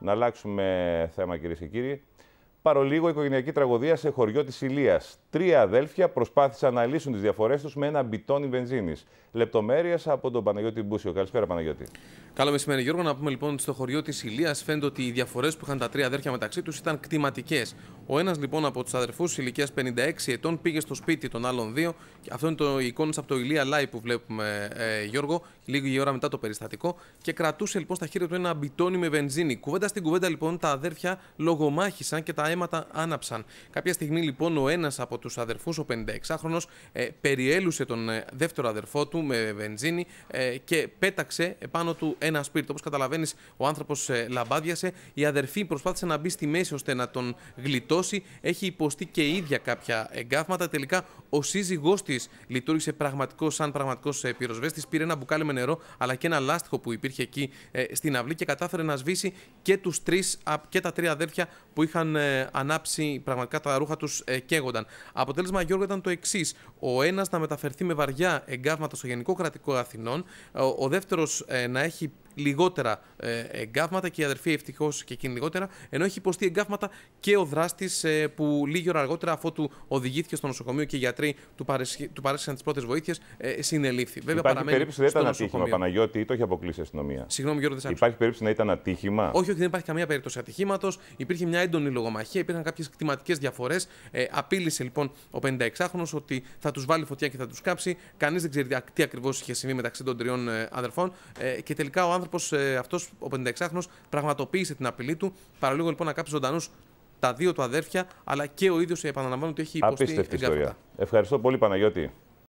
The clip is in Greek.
Να αλλάξουμε θέμα κυρίες και κύριοι. Παρολίγο οικογενειακή τραγωδία σε χωριό της Ηλίας. Τρία αδέλφια προσπάθησαν να λύσουν τις διαφορές τους με ένα μπιτόνι βενζίνης. Λεπτομέρειες από τον Παναγιώτη Μπούσιο. Καλησπέρα, Παναγιώτη. Καλό μεσημέρι, Γιώργο. Να πούμε λοιπόν ότι στο χωριό της Ηλίας φαίνεται ότι οι διαφορές που είχαν τα τρία αδέρφια μεταξύ τους ήταν κτηματικές. Ο ένας λοιπόν από τους αδερφούς ηλικίας 56 ετών πήγε στο σπίτι των άλλων δύο. Αυτό είναι το εικόνα από το Ηλία Λάι που βλέπουμε, ε, Γιώργο, λίγη ώρα μετά το περιστατικό. Και κρατούσε λοιπόν στα χέρια του ένα μπιτόνι με βενζίνη. Κουβέντα στην κουβέντα λοιπόν τα αδέρφια λογομάχησαν και τα αίματα άναψαν. Κάποια στιγμή λοιπόν ο ένας από τους αδερφούς, ο 56χρονο, ε, περιέλουσε τον ε, δεύτερο αδερφό του με βενζίνη ε, και πέταξε επάνω του ένα σπίρτο. Όπως καταλαβαίνεις, ο άνθρωπος ε, λαμπάδιασε. Η αδερφή προσπάθησε να μπει στη μέση ώστε να τον γλιτώσει έχει υποστεί και ίδια κάποια εγκάθματα. Τελικά ο σύζυγός της λειτουργήσε πραγματικό, σαν πραγματικός ε, πυροσβέστης. Πήρε ένα μπουκάλι με νερό, αλλά και ένα λάστιχο που υπήρχε εκεί ε, στην αυλή και κατάφερε να σβήσει και, τους τρεις, και τα τρία αδέρφια που είχαν ε, ανάψει πραγματικά τα ρούχα τους καίγονταν. Αποτέλεσμα, Γιώργο, ήταν το εξής. Ο ένας να μεταφερθεί με βαριά εγκάθματα στο Γενικό Κρατικό Αθηνών, ο δεύτερο να έχει λιγότερα ε, εγκάφματα και η αδερφή ευτυχώς και εκείνη λιγότερα, ενώ έχει υποστεί εγκάβματα και ο δράστης ε, που λίγη ώρα αργότερα, αφού του οδηγήθηκε στο νοσοκομείο και οι γιατροί του, παρέσχε, του τις πρώτες βοήθειες, ε, συνελήφθη. Βέβαια, Υπάρχει περίπτωση να ήταν ατύχημα, Παναγιώτη, ή το έχει αποκλείσει η αστυνομία. Συγγνώμη, Γιώργο, δεν Υπάρχει περίπτωση να ήταν ατύχημα. Όχι, όχι, δεν υπάρχει καμία περίπτωση ατυχήματος. Υπήρχε μια έντονη λογομαχία, υπήρχαν κάποιες κτηματικές διαφορές. Ε, απείλησε λοιπόν ο 56χρονο ότι θα τους βάλει φωτιά και θα τους κάψει. Κανείς δεν ξέρει τι ακριβώς είχε συμβεί μεταξύ των τριών αδερφών. Ε, και τελικά ο άνθρωπος άνθρωπος, ε, αυτός ο 56χρονο, πραγματοποίησε την απειλή του. Παραλίγο λοιπόν να κάψει ζωντανούς τα δύο του αδέρφια, αλλά και ο ίδιος επαναλαμβάνω ότι έχει υποστεί Απίστευτη ιστορία. Ευχαριστώ πολύ, Παναγιώτη.